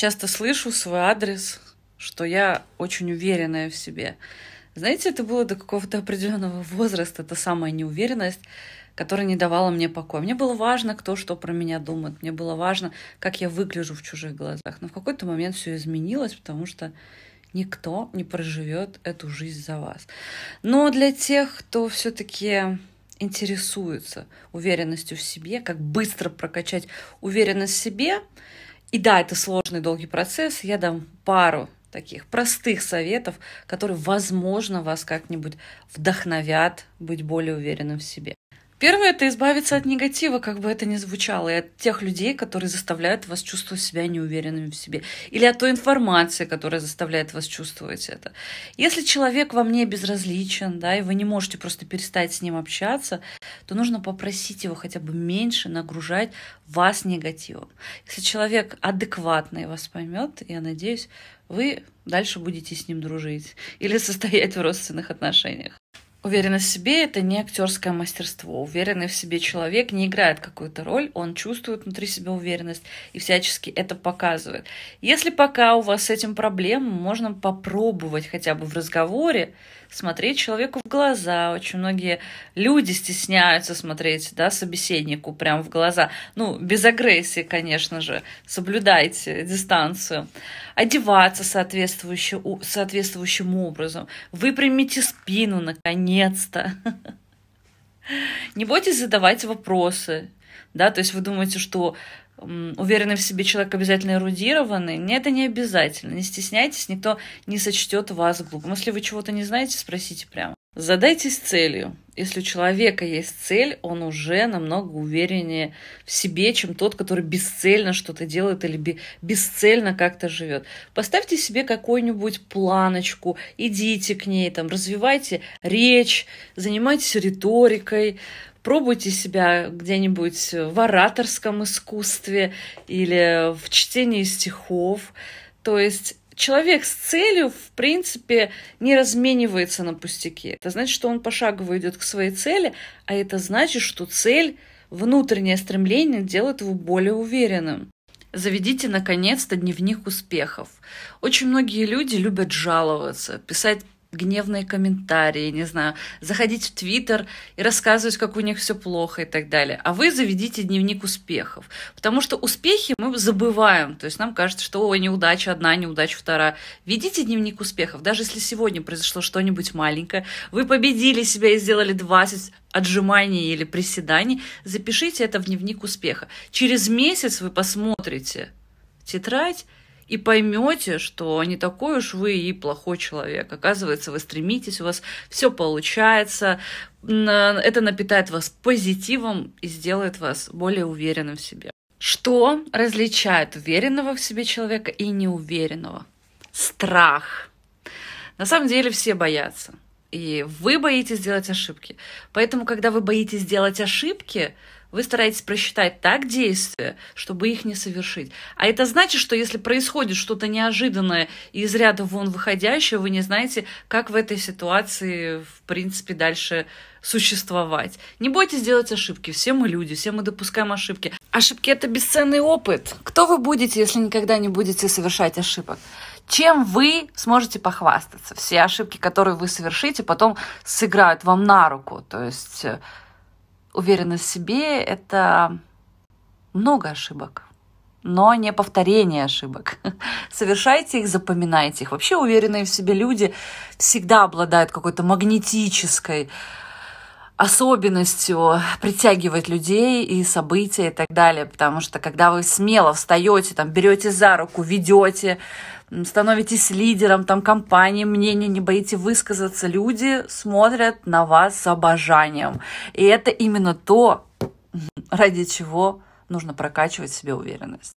часто слышу свой адрес, что я очень уверенная в себе. Знаете, это было до какого-то определенного возраста, Это самая неуверенность, которая не давала мне покоя. Мне было важно, кто что про меня думает, мне было важно, как я выгляжу в чужих глазах. Но в какой-то момент все изменилось, потому что никто не проживет эту жизнь за вас. Но для тех, кто все-таки интересуется уверенностью в себе, как быстро прокачать уверенность в себе, и да, это сложный долгий процесс. Я дам пару таких простых советов, которые, возможно, вас как-нибудь вдохновят быть более уверенным в себе. Первое — это избавиться от негатива, как бы это ни звучало, и от тех людей, которые заставляют вас чувствовать себя неуверенными в себе, или от той информации, которая заставляет вас чувствовать это. Если человек вам не безразличен, да, и вы не можете просто перестать с ним общаться, то нужно попросить его хотя бы меньше нагружать вас негативом. Если человек адекватный вас поймет, я надеюсь, вы дальше будете с ним дружить или состоять в родственных отношениях. Уверенность в себе — это не актерское мастерство. Уверенный в себе человек не играет какую-то роль, он чувствует внутри себя уверенность и всячески это показывает. Если пока у вас с этим проблем, можно попробовать хотя бы в разговоре смотреть человеку в глаза. Очень многие люди стесняются смотреть да, собеседнику прямо в глаза. Ну, без агрессии, конечно же. Соблюдайте дистанцию. Одеваться соответствующим, соответствующим образом. Выпрямите спину, наконец наконец-то. Не бойтесь задавать вопросы, да, то есть вы думаете, что уверенный в себе человек обязательно эрудированный. Нет, это не обязательно. Не стесняйтесь, никто не сочтет вас глупым. Если вы чего-то не знаете, спросите прямо. Задайтесь целью. Если у человека есть цель, он уже намного увереннее в себе, чем тот, который бесцельно что-то делает или бесцельно как-то живет. Поставьте себе какую-нибудь планочку, идите к ней, там, развивайте речь, занимайтесь риторикой, пробуйте себя где-нибудь в ораторском искусстве или в чтении стихов. То есть человек с целью, в принципе, не разменивается на пустяки. Это значит, что он пошагово идет к своей цели, а это значит, что цель, внутреннее стремление делает его более уверенным. Заведите, наконец-то, дневник успехов. Очень многие люди любят жаловаться, писать гневные комментарии, не знаю, заходить в Твиттер и рассказывать, как у них все плохо и так далее. А вы заведите дневник успехов, потому что успехи мы забываем, то есть нам кажется, что ой, неудача одна, неудача вторая. Ведите дневник успехов, даже если сегодня произошло что-нибудь маленькое, вы победили себя и сделали 20 отжиманий или приседаний, запишите это в дневник успеха. Через месяц вы посмотрите тетрадь и поймете, что не такой уж вы и плохой человек. Оказывается, вы стремитесь, у вас все получается, это напитает вас позитивом и сделает вас более уверенным в себе. Что различает уверенного в себе человека и неуверенного? Страх. На самом деле все боятся. И вы боитесь делать ошибки. Поэтому, когда вы боитесь делать ошибки, вы стараетесь просчитать так действия, чтобы их не совершить. А это значит, что если происходит что-то неожиданное и из ряда вон выходящее, вы не знаете, как в этой ситуации, в принципе, дальше существовать. Не бойтесь делать ошибки. Все мы люди, все мы допускаем ошибки. Ошибки — это бесценный опыт. Кто вы будете, если никогда не будете совершать ошибок? чем вы сможете похвастаться. Все ошибки, которые вы совершите, потом сыграют вам на руку. То есть э, уверенность в себе — это много ошибок, но не повторение ошибок. Совершайте их, запоминайте их. Вообще уверенные в себе люди всегда обладают какой-то магнетической особенностью притягивать людей и события и так далее, потому что когда вы смело встаете, там, берете за руку, ведете, становитесь лидером там компании, мнения не боите высказаться, люди смотрят на вас с обожанием. И это именно то, ради чего нужно прокачивать в себе уверенность.